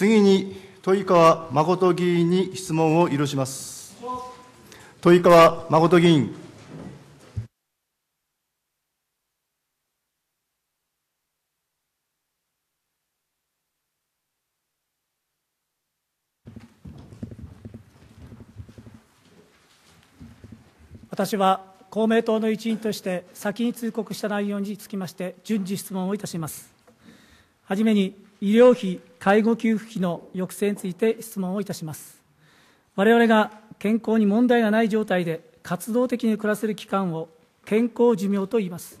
次に、豊川誠議員に質問を許します。豊川誠議員。私は公明党の一員として先に通告した内容につきまして順次質問をいたしますはじめに医療費・介護給付費の抑制について質問をいたします。我々が健康に問題がない状態で活動的に暮らせる期間を健康寿命と言います。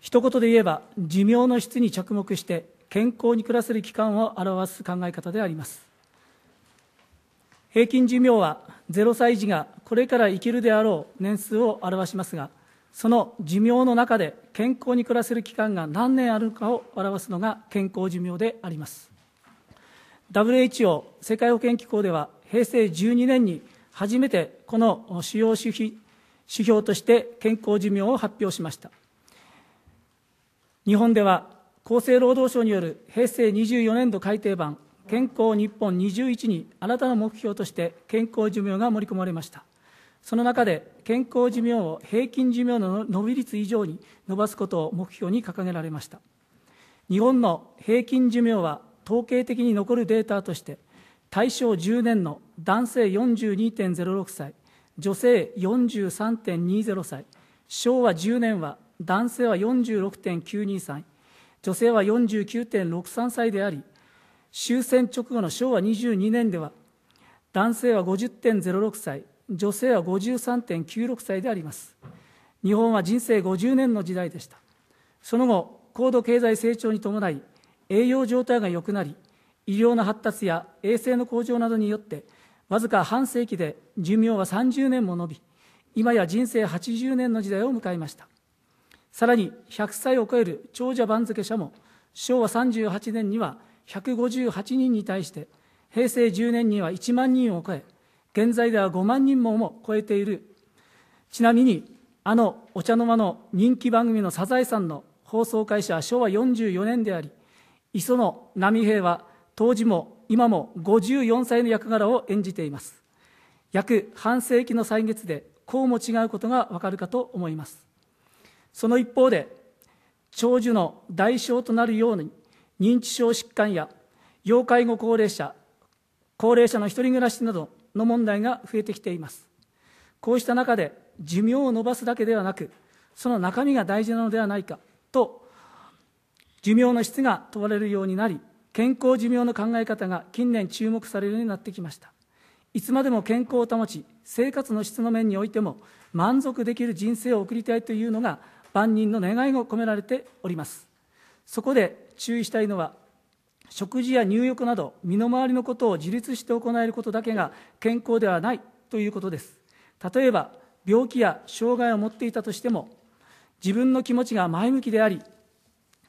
一言で言えば、寿命の質に着目して健康に暮らせる期間を表す考え方であります。平均寿命は0歳児がこれから生きるであろう年数を表しますが、その寿命の中で健康に暮らせる期間が何年あるかを表すのが健康寿命であります WHO 世界保健機構では平成12年に初めてこの主要指標指標として健康寿命を発表しました日本では厚生労働省による平成24年度改定版健康日本21に新たな目標として健康寿命が盛り込まれましたその中で健康寿命を平均寿命の伸び率以上に伸ばすことを目標に掲げられました日本の平均寿命は統計的に残るデータとして大正10年の男性42.06歳女性43.20歳昭和10年は男性は46.92歳女性は49.63歳であり終戦直後の昭和22年では男性は50.06歳女性は53.96歳であります日本は人生50年の時代でしたその後高度経済成長に伴い栄養状態が良くなり医療の発達や衛生の向上などによってわずか半世紀で寿命は30年も延び今や人生80年の時代を迎えましたさらに100歳を超える長者番付者も昭和38年には158人に対して平成10年には1万人を超え現在では5万人もも超えているちなみにあのお茶の間の人気番組の「サザエさん」の放送会社は昭和44年であり磯野波平は当時も今も54歳の役柄を演じています約半世紀の歳月でこうも違うことがわかるかと思いますその一方で長寿の代償となるように認知症疾患や要介護高齢者高齢者の一人暮らしなどの問題が増えてきていますこうした中で寿命を延ばすだけではなくその中身が大事なのではないかと寿命の質が問われるようになり健康寿命の考え方が近年注目されるようになってきましたいつまでも健康を保ち生活の質の面においても満足できる人生を送りたいというのが万人の願いが込められておりますそこで注意したいのは食事や入浴など身の回りのことを自立して行えることだけが健康ではないということです例えば病気や障害を持っていたとしても自分の気持ちが前向きであり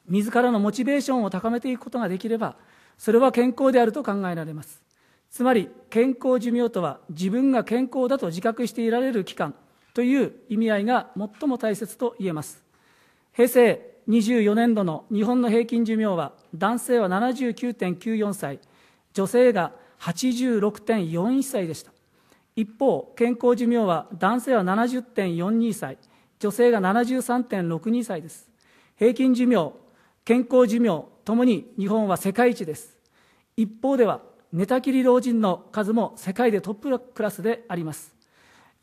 自らのモチベーションを高めていくことができればそれは健康であると考えられますつまり健康寿命とは自分が健康だと自覚していられる期間という意味合いが最も大切と言えます平成24年度の日本の平均寿命は男性は79.94歳女性が86.41歳でした一方健康寿命は男性は70.42歳女性が73.62歳です平均寿命健康寿命ともに日本は世界一です一方では寝たきり老人の数も世界でトップクラスであります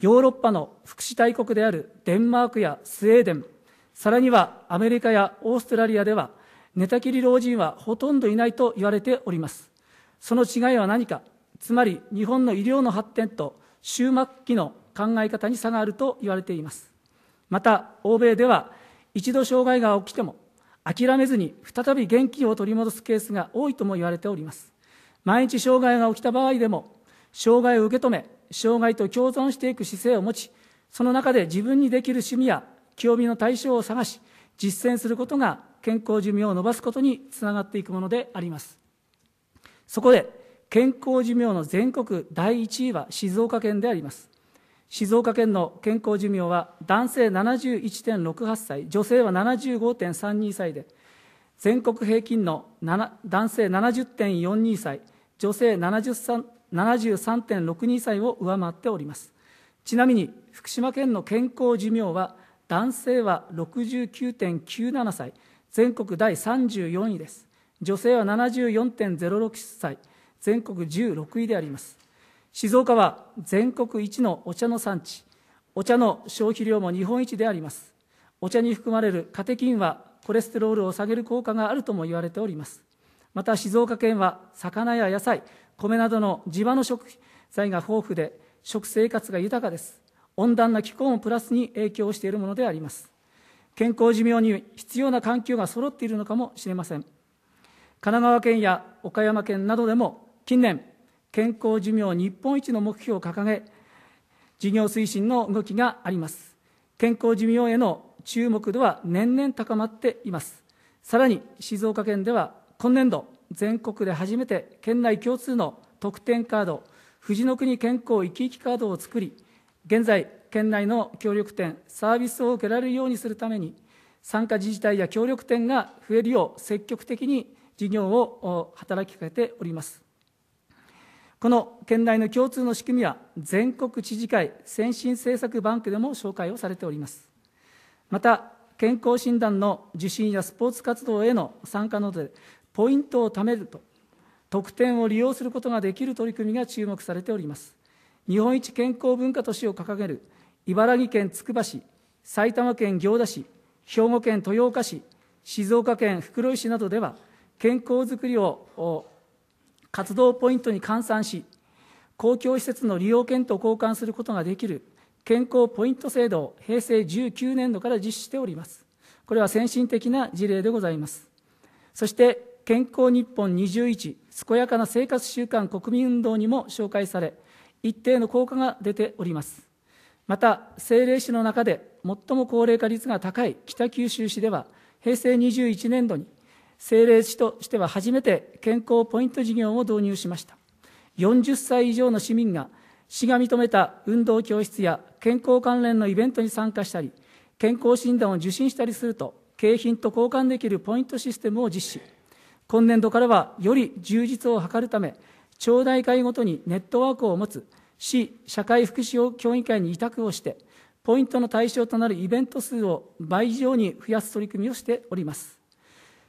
ヨーロッパの福祉大国であるデンマークやスウェーデンさらにはアメリカやオーストラリアでは寝たきり老人はほとんどいないと言われております。その違いは何か、つまり日本の医療の発展と終末期の考え方に差があると言われています。また、欧米では一度障害が起きても諦めずに再び元気を取り戻すケースが多いとも言われております。毎日障害が起きた場合でも、障害を受け止め、障害と共存していく姿勢を持ち、その中で自分にできる趣味や清みの対象を探し実践することが健康寿命を延ばすことにつながっていくものでありますそこで健康寿命の全国第1位は静岡県であります静岡県の健康寿命は男性71.68歳女性は75.32歳で全国平均の男性70.42歳女性73.62歳を上回っておりますちなみに福島県の健康寿命は男性は69.97歳全国第34位です女性は74.06歳全国16位であります静岡は全国一のお茶の産地お茶の消費量も日本一でありますお茶に含まれるカテキンはコレステロールを下げる効果があるとも言われておりますまた静岡県は魚や野菜米などの地場の食材が豊富で食生活が豊かです温暖な気候もプラスに影響しているものであります健康寿命に必要な環境が揃っているのかもしれません神奈川県や岡山県などでも近年健康寿命日本一の目標を掲げ事業推進の動きがあります健康寿命への注目度は年々高まっていますさらに静岡県では今年度全国で初めて県内共通の特典カード富士の国健康いきいきカードを作り現在、県内の協力店、サービスを受けられるようにするために、参加自治体や協力店が増えるよう、積極的に事業を働きかけております。この県内の共通の仕組みは、全国知事会先進政策バンクでも紹介をされております。また、健康診断の受診やスポーツ活動への参加などで、ポイントを貯めると、特典を利用することができる取り組みが注目されております。日本一健康文化都市を掲げる茨城県つくば市、埼玉県行田市、兵庫県豊岡市、静岡県袋井市などでは、健康づくりを活動ポイントに換算し、公共施設の利用券と交換することができる健康ポイント制度を平成19年度から実施しております。これは先進的な事例でございます。そして、健康日本21、健やかな生活習慣国民運動にも紹介され、一定の効果が出ておりますまた政令市の中で最も高齢化率が高い北九州市では平成21年度に政令市としては初めて健康ポイント事業を導入しました40歳以上の市民が市が認めた運動教室や健康関連のイベントに参加したり健康診断を受診したりすると景品と交換できるポイントシステムを実施今年度からはより充実を図るため町内会ごとにネットワークを持つ市社会福祉協議会に委託をしてポイントの対象となるイベント数を倍以上に増やす取り組みをしております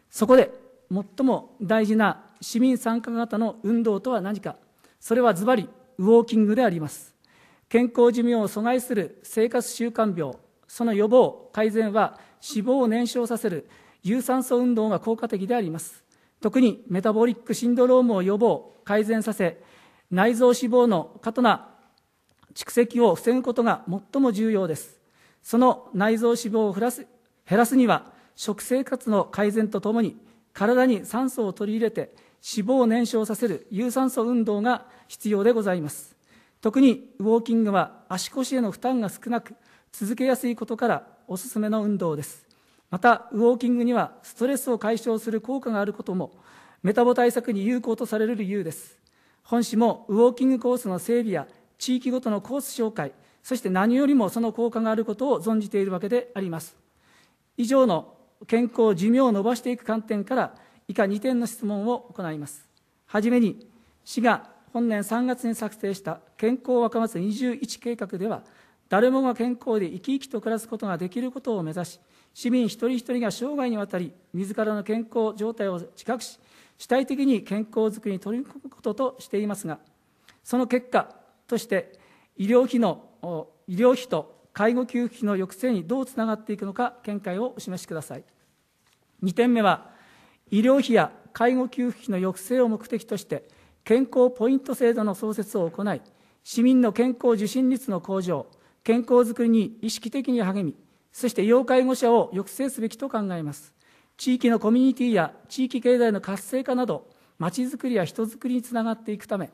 そこで最も大事な市民参加型の運動とは何かそれはズバリウォーキングであります健康寿命を阻害する生活習慣病その予防改善は脂肪を燃焼させる有酸素運動が効果的であります特にメタボリックシンドロームを予防、改善させ、内臓脂肪の過度な蓄積を防ぐことが最も重要です。その内臓脂肪を減らすには、食生活の改善とともに、体に酸素を取り入れて、脂肪を燃焼させる有酸素運動が必要でございます。特にウォーキングは足腰への負担が少なく、続けやすいことからおすすめの運動です。またウォーキングにはストレスを解消する効果があることもメタボ対策に有効とされる理由です本市もウォーキングコースの整備や地域ごとのコース紹介そして何よりもその効果があることを存じているわけであります以上の健康寿命を伸ばしていく観点から以下2点の質問を行いますはじめに市が本年3月に策定した健康若松21計画では誰もが健康で生き生きと暮らすことができることを目指し市民一人一人が生涯にわたり自らの健康状態を自覚し主体的に健康づくりに取り組むこととしていますがその結果として医療費の医療費と介護給付費の抑制にどうつながっていくのか見解をお示しください2点目は医療費や介護給付費の抑制を目的として健康ポイント制度の創設を行い市民の健康受診率の向上健康づくりに意識的に励みそして要介護者を抑制すべきと考えます地域のコミュニティや地域経済の活性化などまちづくりや人づくりにつながっていくため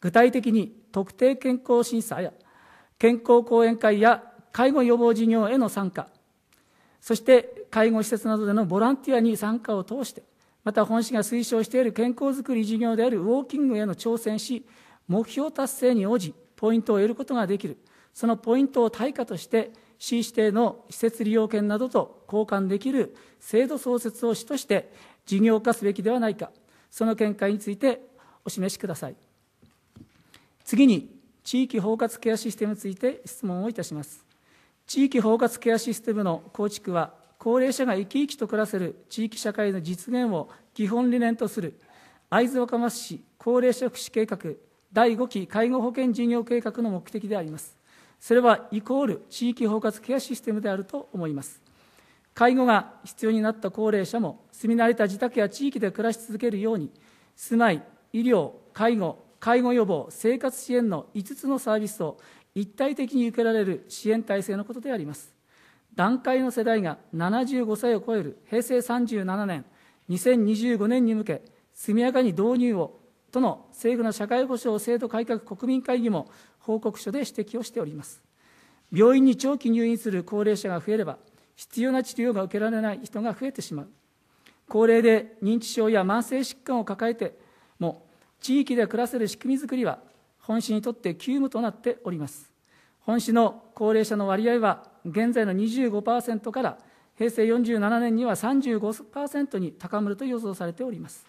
具体的に特定健康審査や健康講演会や介護予防事業への参加そして介護施設などでのボランティアに参加を通してまた本市が推奨している健康づくり事業であるウォーキングへの挑戦し目標達成に応じポイントを得ることができるそのポイントを対価として市指定の施設利用権などと交換できる制度創設を主として事業化すべきではないか、その見解についてお示しください。次に、地域包括ケアシステムについて質問をいたします。地域包括ケアシステムの構築は、高齢者が生き生きと暮らせる地域社会の実現を基本理念とする会津若松市高齢者福祉計画第5期介護保険事業計画の目的であります。それはイコール地域包括ケアシステムであると思います。介護が必要になった高齢者も住み慣れた自宅や地域で暮らし続けるように、住まい、医療、介護、介護予防、生活支援の5つのサービスを一体的に受けられる支援体制のことであります。段階の世代が75歳を超える平成37年、2025年に向け、速やかに導入をとの政府の社会保障制度改革国民会議も報告書で指摘をしております病院に長期入院する高齢者が増えれば必要な治療が受けられない人が増えてしまう高齢で認知症や慢性疾患を抱えても地域で暮らせる仕組みづくりは本市にとって急務となっております本市の高齢者の割合は現在の25%から平成47年には35%に高まると予想されております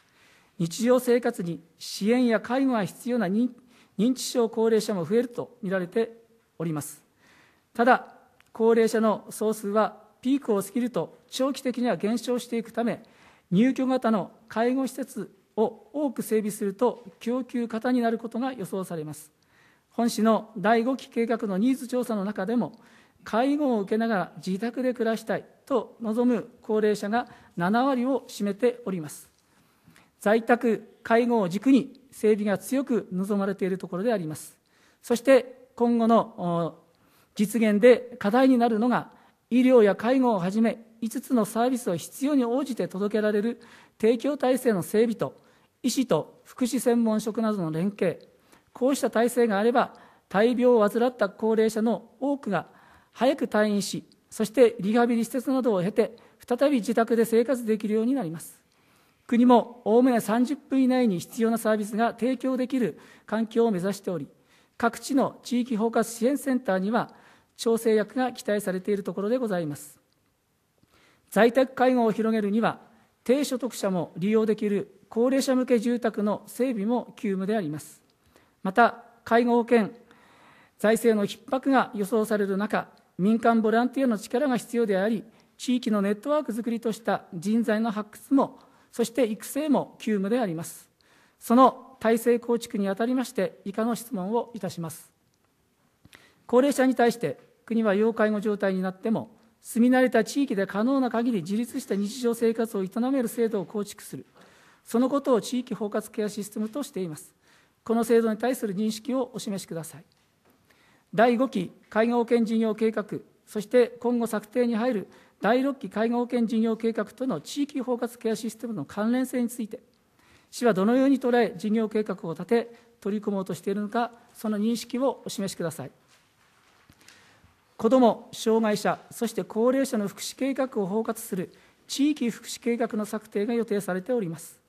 日常生活に支援や介護が必要な認知症高齢者も増えると見られております。ただ、高齢者の総数はピークを過ぎると長期的には減少していくため、入居型の介護施設を多く整備すると供給型になることが予想されます。本市の第5期計画のニーズ調査の中でも、介護を受けながら自宅で暮らしたいと望む高齢者が7割を占めております。在宅、介護を軸に整備が強く望まれているところであります。そして今後の実現で課題になるのが、医療や介護をはじめ、5つのサービスを必要に応じて届けられる提供体制の整備と、医師と福祉専門職などの連携、こうした体制があれば、大病を患った高齢者の多くが早く退院し、そしてリハビリ施設などを経て、再び自宅で生活できるようになります。国もおおむね30分以内に必要なサービスが提供できる環境を目指しており、各地の地域包括支援センターには、調整役が期待されているところでございます。在宅介護を広げるには、低所得者も利用できる高齢者向け住宅の整備も急務であります。また、介護保険、財政の逼迫が予想される中、民間ボランティアの力が必要であり、地域のネットワークづくりとした人材の発掘もそして育成も急務でありますその体制構築にあたりまして以下の質問をいたします高齢者に対して国は要介護状態になっても住み慣れた地域で可能な限り自立した日常生活を営める制度を構築するそのことを地域包括ケアシステムとしていますこの制度に対する認識をお示しください第5期介護保険事業計画そして今後策定に入る第6期介護保険事業計画との地域包括ケアシステムの関連性について、市はどのように捉え、事業計画を立て、取り組もうとしているのか、その認識をお示しください。子ども、障害者、そして高齢者の福祉計画を包括する地域福祉計画の策定が予定されております。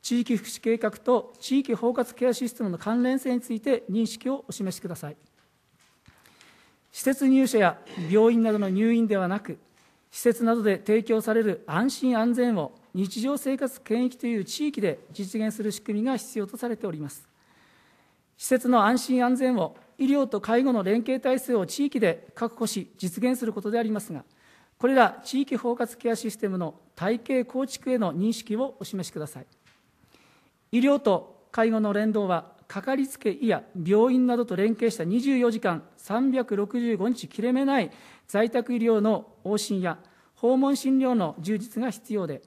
地域福祉計画と地域包括ケアシステムの関連性について認識をお示しください。施設入所や病院などの入院ではなく、施設などで提供される安心安全を日常生活圏域という地域で実現する仕組みが必要とされております。施設の安心安全を医療と介護の連携体制を地域で確保し、実現することでありますが、これら地域包括ケアシステムの体系構築への認識をお示しください。医療と介護の連動はかかりつけ医や病院などと連携した24時間365日切れ目ない在宅医療の往診や訪問診療の充実が必要で、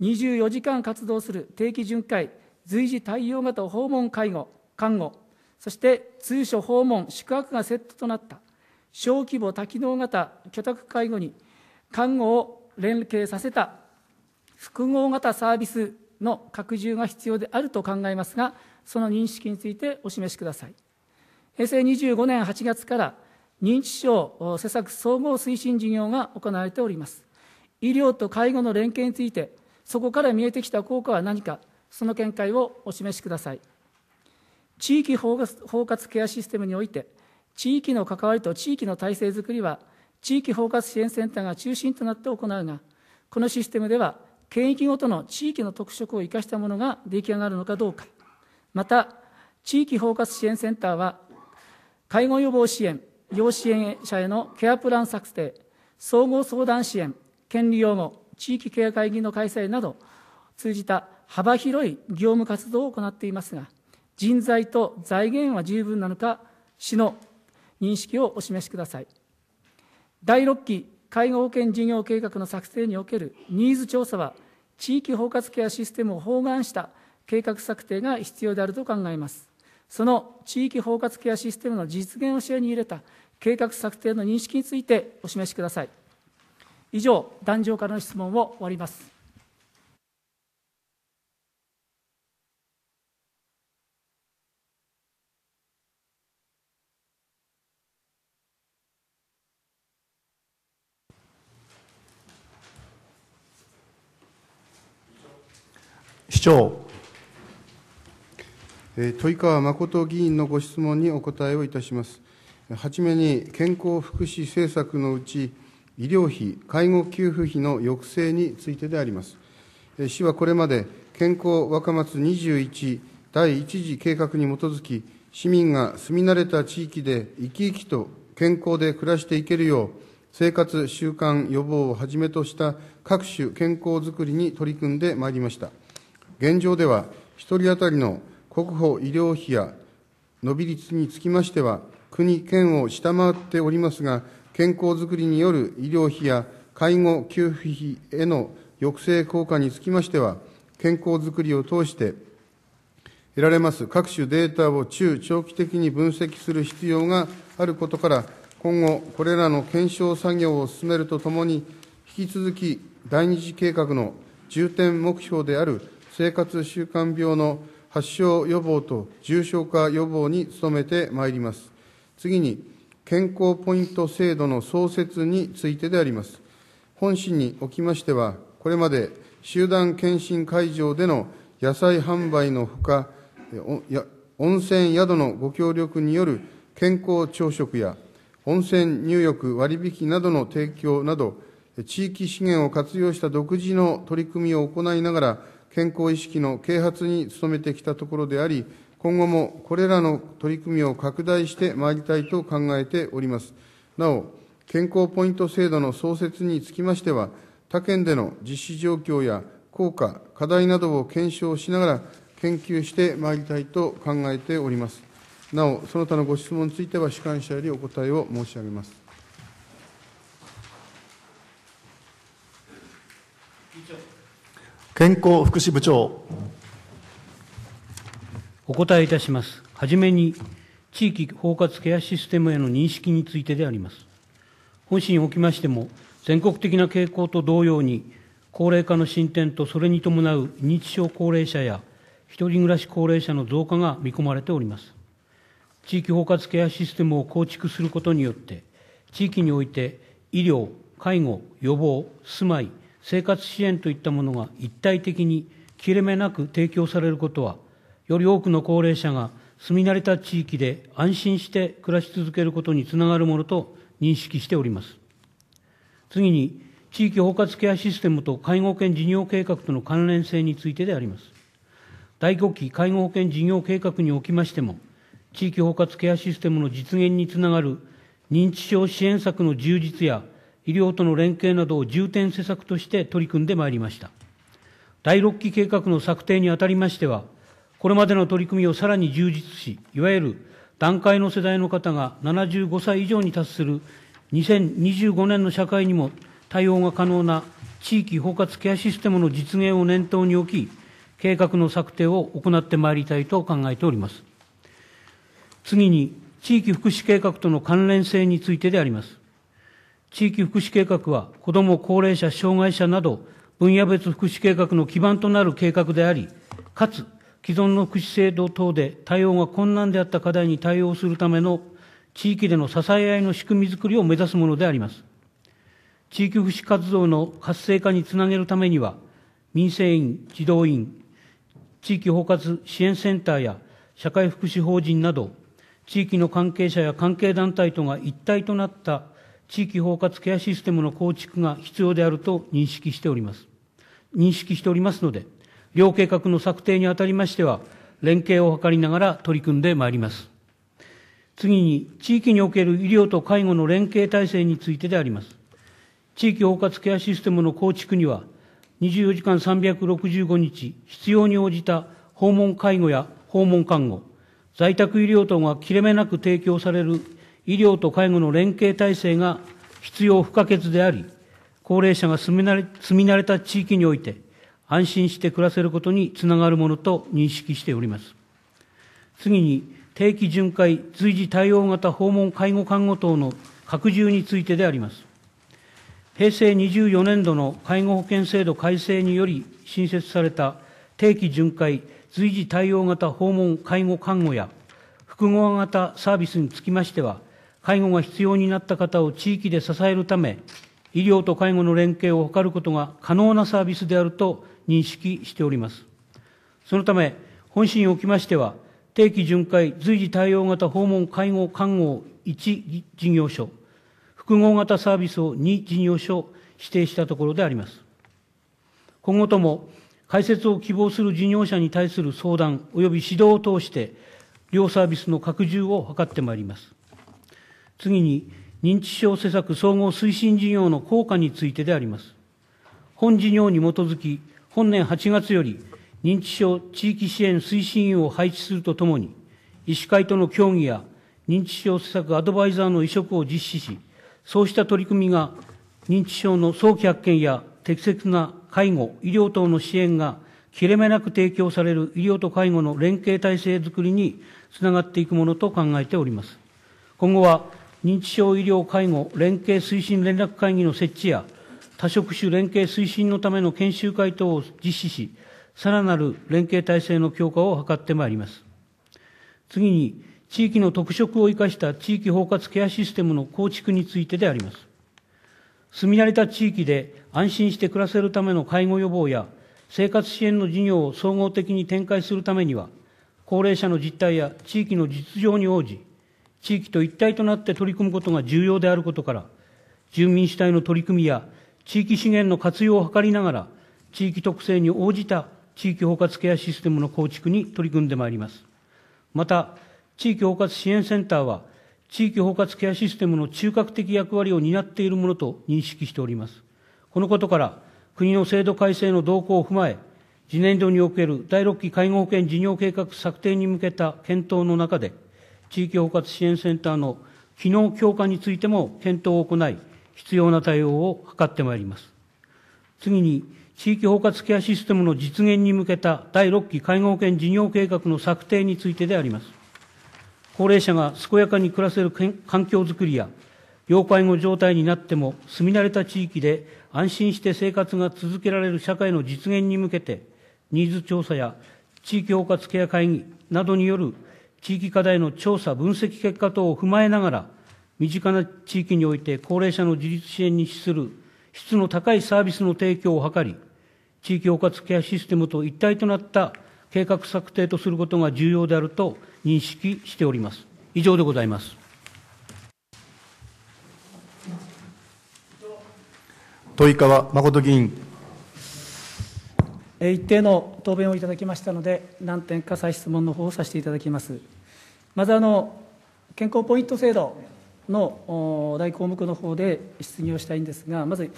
24時間活動する定期巡回、随時対応型訪問介護、看護、そして通所訪問、宿泊がセットとなった小規模多機能型居宅介護に看護を連携させた複合型サービスの拡充が必要であると考えますが、その認識についてお示しください。平成25年8月から認知症施策総合推進事業が行われております。医療と介護の連携について、そこから見えてきた効果は何か、その見解をお示しください。地域包括ケアシステムにおいて、地域の関わりと地域の体制づくりは、地域包括支援センターが中心となって行うが、このシステムでは、県域ごとの地域の特色を生かしたものが出来上がるのかどうか、また、地域包括支援センターは、介護予防支援、要支援者へのケアプラン策定、総合相談支援、権利擁護、地域ケア会議の開催など、通じた幅広い業務活動を行っていますが、人材と財源は十分なのか、市の認識をお示しください。第6期介護保険事業計画の作成におけるニーズ調査は、地域包括ケアシステムを包含した計画策定が必要であると考えますその地域包括ケアシステムの実現を視野に入れた計画策定の認識についてお示しください以上壇上からの質問を終わります市長豊川誠議員のご質問にお答えをいたします。はじめに、健康福祉政策のうち、医療費、介護給付費の抑制についてであります。市はこれまで、健康若松21第1次計画に基づき、市民が住み慣れた地域で生き生きと健康で暮らしていけるよう、生活習慣予防をはじめとした各種健康づくりに取り組んでまいりました。現状では、1人当たりの国保医療費や伸び率につきましては、国、県を下回っておりますが、健康づくりによる医療費や介護給付費への抑制効果につきましては、健康づくりを通して得られます各種データを中長期的に分析する必要があることから、今後、これらの検証作業を進めるとともに、引き続き第二次計画の重点目標である生活習慣病の発症予防と重症化予防に努めてまいります。次に、健康ポイント制度の創設についてであります。本市におきましては、これまで集団検診会場での野菜販売のほか、温泉宿のご協力による健康朝食や温泉入浴割引などの提供など、地域資源を活用した独自の取り組みを行いながら、健康意識の啓発に努めてきたところであり、今後もこれらの取り組みを拡大してまいりたいと考えております。なお、健康ポイント制度の創設につきましては、他県での実施状況や効果、課題などを検証しながら研究してまいりたいと考えております。なお、その他のご質問については、主観者よりお答えを申し上げます。健康福祉部長。お答えいたします。はじめに、地域包括ケアシステムへの認識についてであります。本市におきましても、全国的な傾向と同様に、高齢化の進展とそれに伴う認知症高齢者や、一人暮らし高齢者の増加が見込まれております。地域包括ケアシステムを構築することによって、地域において医療、介護、予防、住まい、生活支援といったものが一体的に切れ目なく提供されることは、より多くの高齢者が住み慣れた地域で安心して暮らし続けることにつながるものと認識しております。次に、地域包括ケアシステムと介護保険事業計画との関連性についてであります。第5期介護保険事業計画におきましても、地域包括ケアシステムの実現につながる認知症支援策の充実や医療との連携などを重点施策として取り組んでまいりました。第6期計画の策定にあたりましては、これまでの取り組みをさらに充実し、いわゆる団塊の世代の方が75歳以上に達する2025年の社会にも対応が可能な地域包括ケアシステムの実現を念頭に置き、計画の策定を行ってまいりたいと考えております。次に、地域福祉計画との関連性についてであります。地域福祉計画は、子ども、高齢者、障害者など、分野別福祉計画の基盤となる計画であり、かつ、既存の福祉制度等で対応が困難であった課題に対応するための地域での支え合いの仕組みづくりを目指すものであります。地域福祉活動の活性化につなげるためには、民生委員、児童委員、地域包括支援センターや社会福祉法人など、地域の関係者や関係団体とが一体となった地域包括ケアシステムの構築が必要であると認識しております。認識しておりますので、両計画の策定にあたりましては、連携を図りながら取り組んでまいります。次に、地域における医療と介護の連携体制についてであります。地域包括ケアシステムの構築には、24時間365日、必要に応じた訪問介護や訪問看護、在宅医療等が切れ目なく提供される医療と介護の連携体制が必要不可欠であり、高齢者が住み慣れ住み慣れた地域において、安心して暮らせることにつながるものと認識しております。次に、定期巡回、随時対応型訪問介護看護等の拡充についてであります。平成24年度の介護保険制度改正により新設された定期巡回、随時対応型訪問介護看護や複合型サービスにつきましては、介護が必要になった方を地域で支えるため、医療と介護の連携を図ることが可能なサービスであると認識しております。そのため、本市におきましては、定期巡回随時対応型訪問介護看護を1事業所、複合型サービスを2事業所指定したところであります。今後とも、開設を希望する事業者に対する相談及び指導を通して、両サービスの拡充を図ってまいります。次に、認知症施策総合推進事業の効果についてであります。本事業に基づき、本年8月より、認知症地域支援推進員を配置するとともに、医師会との協議や認知症施策アドバイザーの移植を実施し、そうした取り組みが認知症の早期発見や適切な介護、医療等の支援が切れ目なく提供される医療と介護の連携体制づくりにつながっていくものと考えております。今後は認知症医療介護連携推進連絡会議の設置や、多職種連携推進のための研修会等を実施し、さらなる連携体制の強化を図ってまいります。次に、地域の特色を生かした地域包括ケアシステムの構築についてであります。住み慣れた地域で安心して暮らせるための介護予防や生活支援の事業を総合的に展開するためには、高齢者の実態や地域の実情に応じ、地域と一体となって取り組むことが重要であることから、住民主体の取り組みや地域資源の活用を図りながら、地域特性に応じた地域包括ケアシステムの構築に取り組んでまいります。また、地域包括支援センターは、地域包括ケアシステムの中核的役割を担っているものと認識しております。このことから、国の制度改正の動向を踏まえ、次年度における第6期介護保険事業計画策定に向けた検討の中で、地域包括支援センターの機能強化についても検討を行い、必要な対応を図ってまいります。次に、地域包括ケアシステムの実現に向けた第6期介護保険事業計画の策定についてであります。高齢者が健やかに暮らせる環境づくりや、要介護状態になっても住み慣れた地域で安心して生活が続けられる社会の実現に向けて、ニーズ調査や地域包括ケア会議などによる地域課題の調査、分析結果等を踏まえながら、身近な地域において高齢者の自立支援に資する質の高いサービスの提供を図り、地域包括ケアシステムと一体となった計画策定とすることが重要であると認識しております。以上でございます。豊川誠議員。一定の答弁をいただきましたので、何点か再質問の方をさせていただきます。まずあの、健康ポイント制度の大項目の方で質疑をしたいんですが、まず、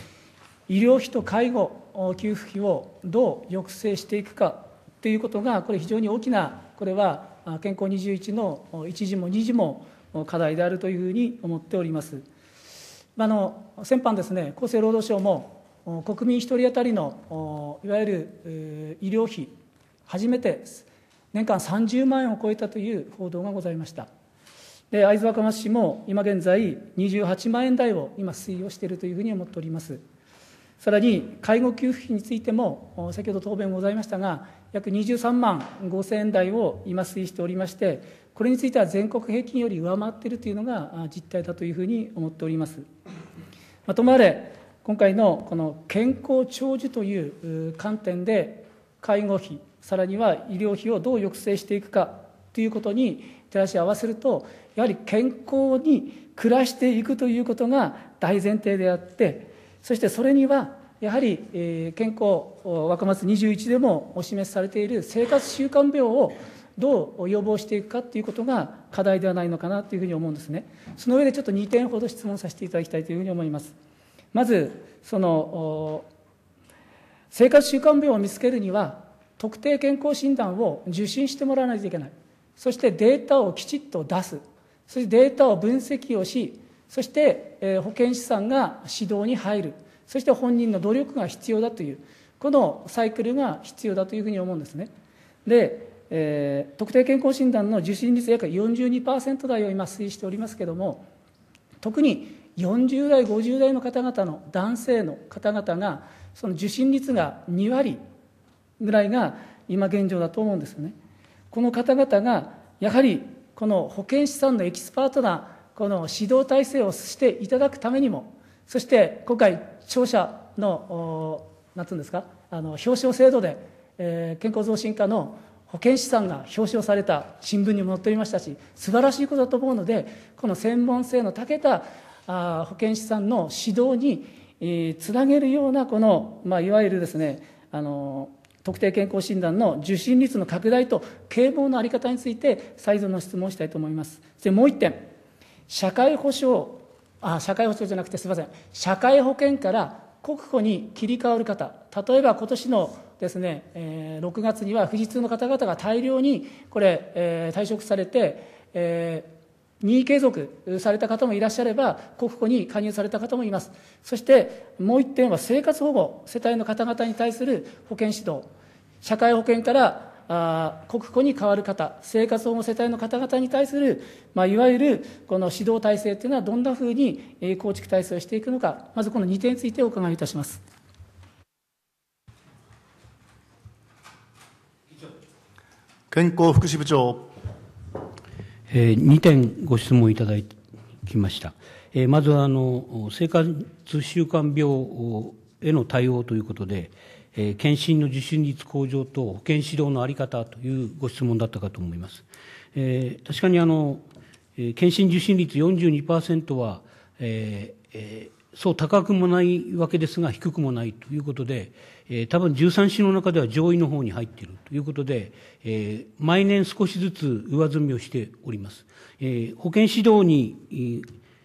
医療費と介護給付費をどう抑制していくかということが、これ、非常に大きな、これは健康21の1時も2時も課題であるというふうに思っております。あの先般ですね、厚生労働省も国民1人当たりのいわゆる医療費、初めて年間30万円を超えたという報道がございました。で会津若松市も今現在、28万円台を今、推移をしているというふうに思っております。さらに、介護給付費についても、先ほど答弁ございましたが、約23万5000円台を今、推移しておりまして、これについては全国平均より上回っているというのが実態だというふうに思っております。まとまれ、今回のこの健康長寿という観点で介護費さらには医療費をどう抑制していくかということに照らし合わせるとやはり健康に暮らしていくということが大前提であってそしてそれにはやはり、え健康若松21でもお示しされている生活習慣病をどう予防していくかということが課題ではないのかなというふうに思うんですね。その上でちょっと2点ほど質問させていただきたいというふうに思います。まずその生活習慣病を見つけるには特定健康診断を受診してもらわないといけないそしてデータをきちっと出すそしてデータを分析をしそして保健師さんが指導に入るそして本人の努力が必要だというこのサイクルが必要だというふうに思うんですねで、えー、特定健康診断の受診率約42%台を今推移しておりますけれども特に40代50代の方々の男性の方々がその受診率が2割ぐらいが今現状だと思うんですよね。この方々がやはりこの保健師さんのエキスパートなこの指導体制をしていただくためにもそして今回庁舎の何て言うんですかあの表彰制度で、えー、健康増進課の保健師さんが表彰された新聞にも載っておりましたし素晴らしいことだと思うのでこの専門性のたけたあ保健師さんの指導に、えー、つなげるようなこの、まあ、いわゆるですねあの特定健康診断の受診率の拡大と啓蒙の在り方について再度の質問をしたいと思いますでもう1点社会保障あ社会保障じゃなくてすみません社会保険から国保に切り替わる方例えば今年のですね、えー、6月には富士通の方々が大量にこれ、えー、退職されて、えー任意継続された方もいらっしゃれば、国庫に加入された方もいます。そして、もう一点は生活保護、世帯の方々に対する保険指導、社会保険からあ国庫に代わる方、生活保護世帯の方々に対する、まあ、いわゆるこの指導体制というのは、どんなふうに構築体制をしていくのか、まずこの2点についてお伺いいたします。健康福祉部長。えー、2点ご質問いただきました。えー、まずはあの生活習慣病への対応ということで、えー、検診の受診率向上と保健指導の在り方というご質問だったかと思います。えー、確かにあの、えー、検診受診率42%は、えーえそう高くもないわけですが低くもないということで、えー、多分13市の中では上位の方に入っているということで、えー、毎年少しずつ上積みをしております。えー、保健指導に、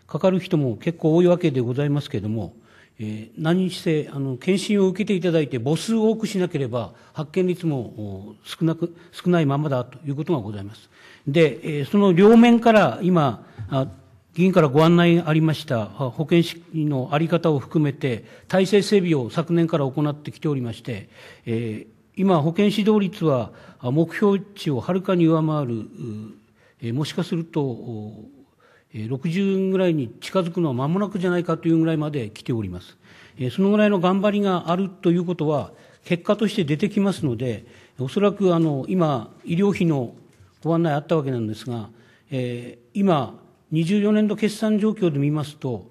かかる人も結構多いわけでございますけれども、えー、何にせあの検診を受けていただいて母数を多くしなければ発見率も少なく少ないままだということがございます。で、えー、その両面から今あ議員からご案内ありました保健師のあり方を含めて、体制整備を昨年から行ってきておりまして、えー、今、保健指導率は目標値をはるかに上回る、えー、もしかすると、60ぐらいに近づくのは間もなくじゃないかというぐらいまで来ております。えー、そのぐらいの頑張りがあるということは、結果として出てきますので、おそらくあの今、医療費のご案内あったわけなんですが、えー、今、24年度決算状況で見ますと、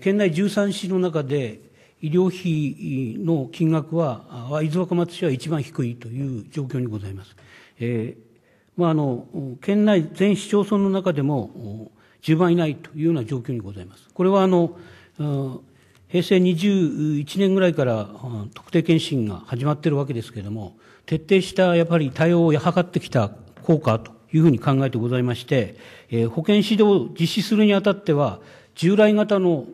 県内13市の中で医療費の金額は、伊豆若松市は一番低いという状況にございます。えーまあ、あの県内全市町村の中でも10番以内というような状況にございます。これはあの平成21年ぐらいから特定健診が始まっているわけですけれども、徹底したやっぱり対応を図ってきた効果というふうに考えてございまして、えー、保健指導を実施するにあたっては、従来型の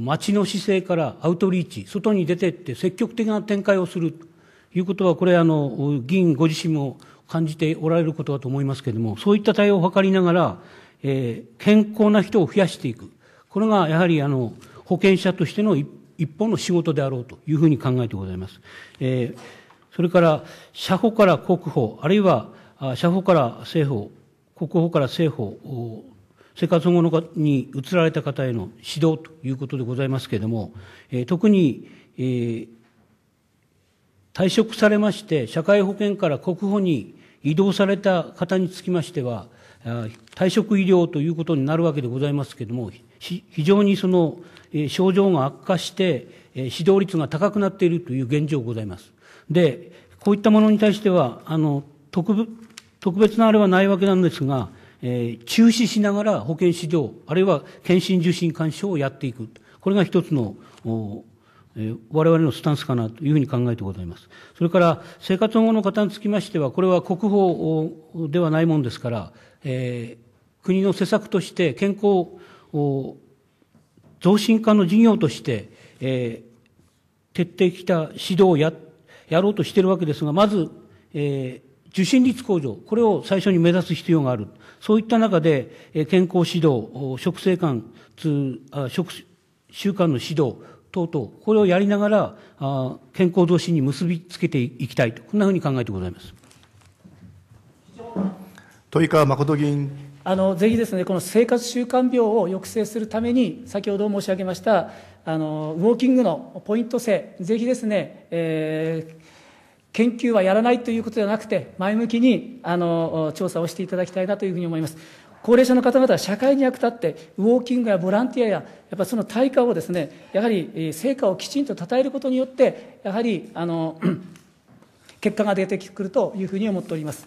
町の姿勢からアウトリーチ、外に出ていって積極的な展開をするということは、これ、あの、議員ご自身も感じておられることだと思いますけれども、そういった対応を図りながら、えー、健康な人を増やしていく。これがやはり、あの、保険者としての一本の仕事であろうというふうに考えてございます。えー、それから、社保から国保、あるいは社保から政法、国保から政法、生活保護のに移られた方への指導ということでございますけれども、特に、退職されまして、社会保険から国保に移動された方につきましては、退職医療ということになるわけでございますけれども、非常にその症状が悪化して、指導率が高くなっているという現状ございます。で、こういったものに対しては、あの、特特別なあれはないわけなんですが、えー、中止しながら保健指導、あるいは検診受診勧奨をやっていく。これが一つの、えれ我々のスタンスかなというふうに考えてございます。それから、生活保護の方につきましては、これは国保ではないもんですから、えー、国の施策として健康増進化の事業として、えー、徹底した指導をや、やろうとしているわけですが、まず、えー、受診率向上、これを最初に目指す必要がある。そういった中で、健康指導、食生活、食習慣の指導等々、これをやりながら、健康増進に結びつけていきたいと、こんなふうに考えてございます。豊川誠議員。あのぜひですね、この生活習慣病を抑制するために、先ほど申し上げました、あのウォーキングのポイント制、ぜひですね、えー、研究はやらないということではなくて、前向きにあの調査をしていただきたいなというふうに思います。高齢者の方々は社会に役立って、ウォーキングやボランティアや、やっぱその対価をですね、やはり成果をきちんと称えることによって、やはりあの 結果が出てくるというふうに思っております。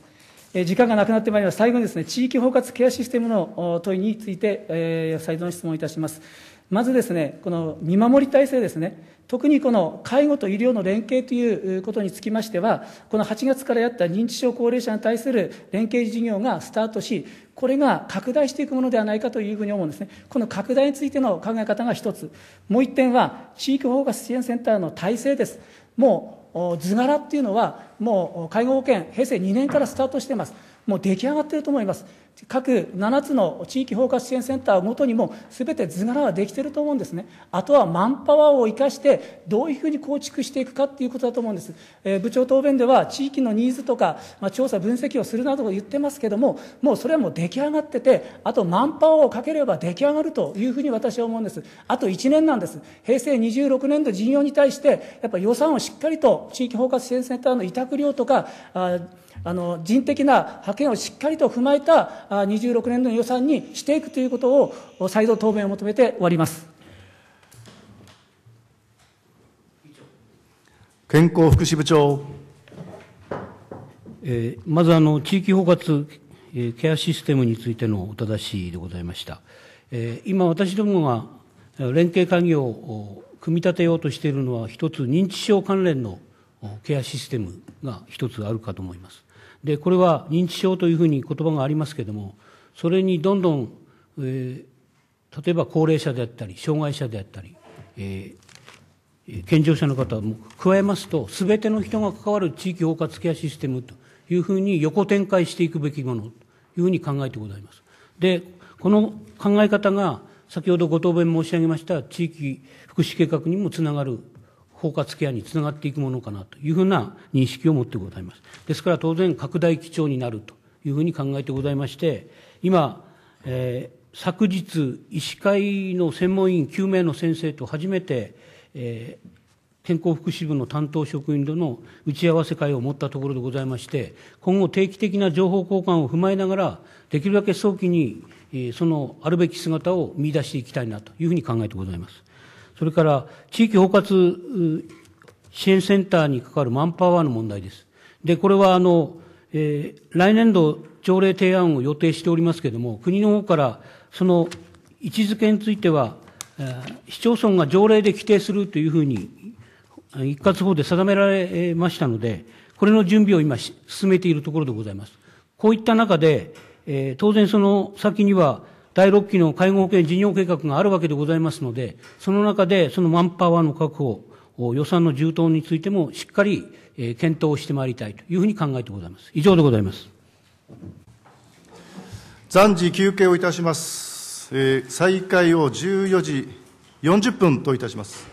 時間がなくなってまいります。最後にですね、地域包括ケアシステムの問いについて、えー、再度の質問いたします。まずですね、この見守り体制ですね、特にこの介護と医療の連携ということにつきましては、この8月からやった認知症高齢者に対する連携事業がスタートし、これが拡大していくものではないかというふうに思うんですね。この拡大についての考え方が一つ。もう一点は、地域包括支援センターの体制です。もう図柄っていうのは、もう介護保険、平成2年からスタートしてます。もう出来上がっていると思います各7つの地域包括支援センターごとにも全て図柄はできていると思うんですねあとはマンパワーを生かしてどういうふうに構築していくかっていうことだと思うんです、えー、部長答弁では地域のニーズとか、まあ、調査分析をするなど言ってますけどももうそれはもう出来上がっててあとマンパワーをかければ出来上がるというふうに私は思うんですあと1年なんです平成26年度事業に対してやっぱ予算をしっかりと地域包括支援センターの委託料とかああの人的な派遣をしっかりと踏まえた26年度の予算にしていくということを再度答弁を求めて終わります健康福祉部長、えー、まずあの地域包括、えケアシステムについてのお正しでございました、えー、今私どもが連携会議を組み立てようとしているのは一つ認知症関連のケアシステムが一つあるかと思います。で、これは認知症というふうに言葉がありますけれども、それにどんどん、えー、例えば高齢者であったり、障害者であったり、えー、健常者の方も加えますと、すべての人が関わる地域包括ケアシステムというふうに横展開していくべきものというふうに考えてございます。で、この考え方が、先ほどご答弁申し上げました地域福祉計画にもつながる包括ケアにつながっていくものかなというふうな認識を持ってございます。ですから当然拡大基調になるというふうに考えてございまして、今、えー、昨日、医師会の専門員9名の先生と初めて、えー、健康福祉部の担当職員との打ち合わせ会を持ったところでございまして、今後、定期的な情報交換を踏まえながら、できるだけ早期にそのあるべき姿を見出していきたいなというふうに考えてございます。それから地域包括支援センターにかかるマンパワーの問題です。で、これはあの、えー、来年度条例提案を予定しておりますけれども、国の方からその位置づけについては、えー、市町村が条例で規定するというふうに、一括法で定められましたので、これの準備を今進めているところでございます。こういった中で、えー、当然その先には、第6期の介護保険事業計画があるわけでございますので、その中でそのマンパワーの確保、予算の充当についてもしっかり検討してまいりたいというふうに考えてございます。以上でございます。暫時休憩をいたします。えー、再開を14時40分といたします。